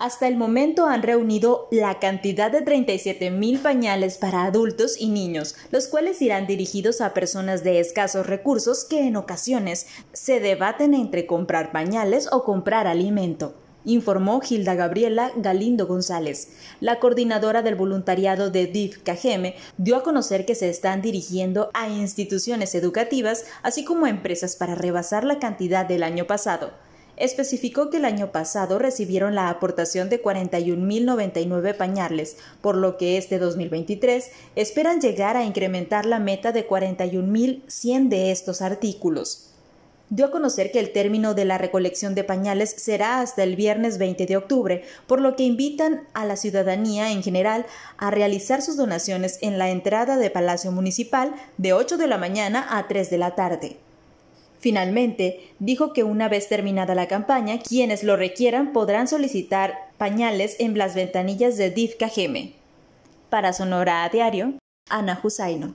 Hasta el momento han reunido la cantidad de 37 mil pañales para adultos y niños, los cuales irán dirigidos a personas de escasos recursos que en ocasiones se debaten entre comprar pañales o comprar alimento informó Gilda Gabriela Galindo González. La coordinadora del voluntariado de DIF Cajeme dio a conocer que se están dirigiendo a instituciones educativas, así como a empresas para rebasar la cantidad del año pasado especificó que el año pasado recibieron la aportación de 41.099 pañales, por lo que este 2023 esperan llegar a incrementar la meta de 41.100 de estos artículos dio a conocer que el término de la recolección de pañales será hasta el viernes 20 de octubre, por lo que invitan a la ciudadanía en general a realizar sus donaciones en la entrada de Palacio Municipal de 8 de la mañana a 3 de la tarde. Finalmente, dijo que una vez terminada la campaña, quienes lo requieran podrán solicitar pañales en las ventanillas de DIF Cajeme. Para Sonora a Diario, Ana Husaino.